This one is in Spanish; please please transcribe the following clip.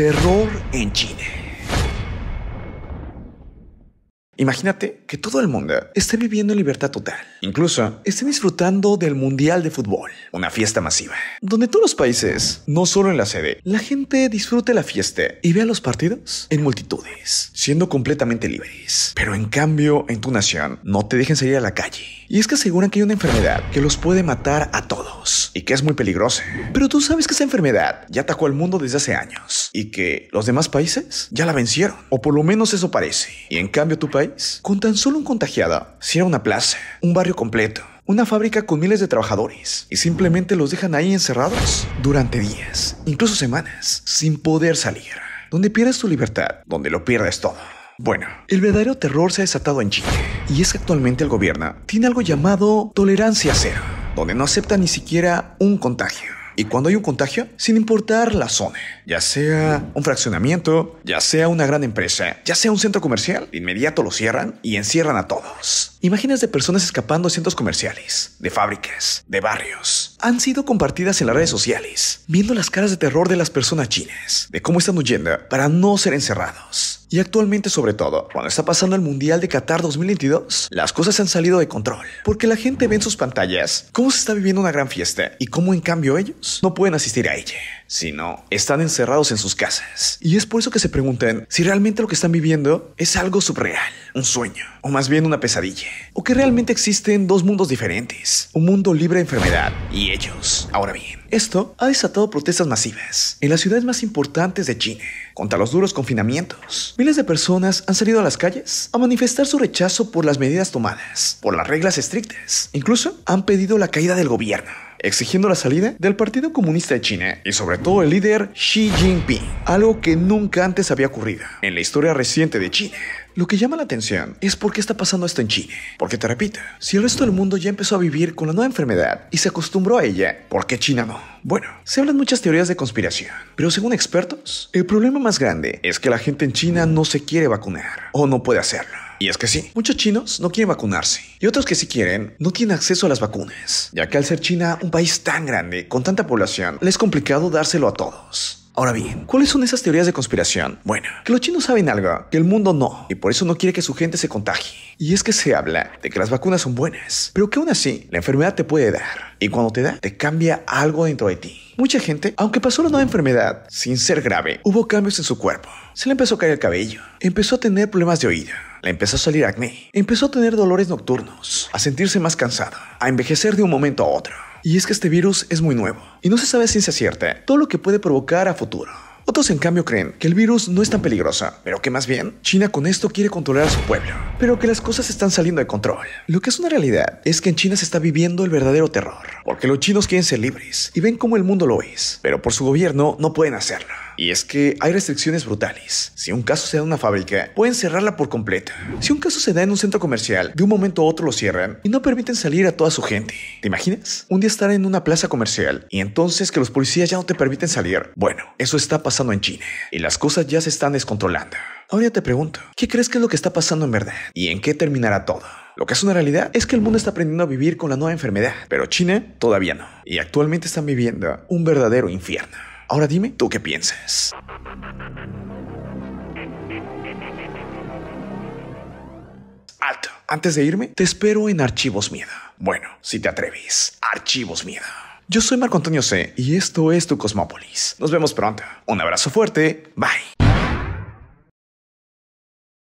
Terror en China Imagínate que todo el mundo esté viviendo en libertad total. Incluso esté disfrutando del Mundial de Fútbol, una fiesta masiva, donde todos los países, no solo en la sede, la gente disfrute la fiesta y vea los partidos en multitudes, siendo completamente libres. Pero en cambio, en tu nación, no te dejen salir a la calle. Y es que aseguran que hay una enfermedad que los puede matar a todos y que es muy peligrosa. Pero tú sabes que esa enfermedad ya atacó al mundo desde hace años y que los demás países ya la vencieron, o por lo menos eso parece. Y en cambio tu país, con tan solo un contagiado, cierra una plaza, un barrio completo, una fábrica con miles de trabajadores y simplemente los dejan ahí encerrados durante días, incluso semanas, sin poder salir. Donde pierdes tu libertad, donde lo pierdes todo. Bueno, el verdadero terror se ha desatado en Chile y es que actualmente el gobierno tiene algo llamado tolerancia cero, donde no acepta ni siquiera un contagio. Y cuando hay un contagio, sin importar la zona, ya sea un fraccionamiento, ya sea una gran empresa, ya sea un centro comercial, de inmediato lo cierran y encierran a todos. Imágenes de personas escapando a centros comerciales, de fábricas, de barrios, han sido compartidas en las redes sociales, viendo las caras de terror de las personas chinas, de cómo están huyendo para no ser encerrados. Y actualmente, sobre todo, cuando está pasando el Mundial de Qatar 2022, las cosas han salido de control, porque la gente ve en sus pantallas cómo se está viviendo una gran fiesta y cómo en cambio ellos no pueden asistir a ella sino están encerrados en sus casas. Y es por eso que se preguntan si realmente lo que están viviendo es algo subreal, un sueño, o más bien una pesadilla, o que realmente existen dos mundos diferentes, un mundo libre de enfermedad y ellos. Ahora bien, esto ha desatado protestas masivas en las ciudades más importantes de China contra los duros confinamientos. Miles de personas han salido a las calles a manifestar su rechazo por las medidas tomadas, por las reglas estrictas. Incluso han pedido la caída del gobierno exigiendo la salida del Partido Comunista de China y sobre todo el líder Xi Jinping, algo que nunca antes había ocurrido en la historia reciente de China. Lo que llama la atención es por qué está pasando esto en China. Porque te repito, si el resto del mundo ya empezó a vivir con la nueva enfermedad y se acostumbró a ella, ¿por qué China no? Bueno, se hablan muchas teorías de conspiración, pero según expertos, el problema más grande es que la gente en China no se quiere vacunar o no puede hacerlo. Y es que sí, muchos chinos no quieren vacunarse y otros que sí quieren no tienen acceso a las vacunas, ya que al ser China un país tan grande, con tanta población, les es complicado dárselo a todos. Ahora bien, ¿cuáles son esas teorías de conspiración? Bueno, que los chinos saben algo, que el mundo no, y por eso no quiere que su gente se contagie. Y es que se habla de que las vacunas son buenas, pero que aún así la enfermedad te puede dar, y cuando te da, te cambia algo dentro de ti. Mucha gente, aunque pasó la nueva enfermedad, sin ser grave, hubo cambios en su cuerpo. Se le empezó a caer el cabello, empezó a tener problemas de oído, le empezó a salir acné, empezó a tener dolores nocturnos, a sentirse más cansado, a envejecer de un momento a otro. Y es que este virus es muy nuevo y no se sabe si se cierta todo lo que puede provocar a futuro. Otros en cambio creen que el virus no es tan peligroso, pero que más bien China con esto quiere controlar a su pueblo, pero que las cosas están saliendo de control. Lo que es una realidad es que en China se está viviendo el verdadero terror. Que los chinos quieren ser libres y ven cómo el mundo lo es, pero por su gobierno no pueden hacerlo. Y es que hay restricciones brutales. Si un caso se da en una fábrica, pueden cerrarla por completo. Si un caso se da en un centro comercial, de un momento a otro lo cierran y no permiten salir a toda su gente. ¿Te imaginas? Un día estar en una plaza comercial y entonces que los policías ya no te permiten salir. Bueno, eso está pasando en China y las cosas ya se están descontrolando. Ahora te pregunto, ¿qué crees que es lo que está pasando en verdad? ¿Y en qué terminará todo? Lo que es una realidad es que el mundo está aprendiendo a vivir con la nueva enfermedad, pero China todavía no. Y actualmente están viviendo un verdadero infierno. Ahora dime, ¿tú qué piensas? Alto. Antes de irme, te espero en Archivos Miedo. Bueno, si te atreves, Archivos Miedo. Yo soy Marco Antonio C y esto es tu Cosmópolis. Nos vemos pronto. Un abrazo fuerte. Bye.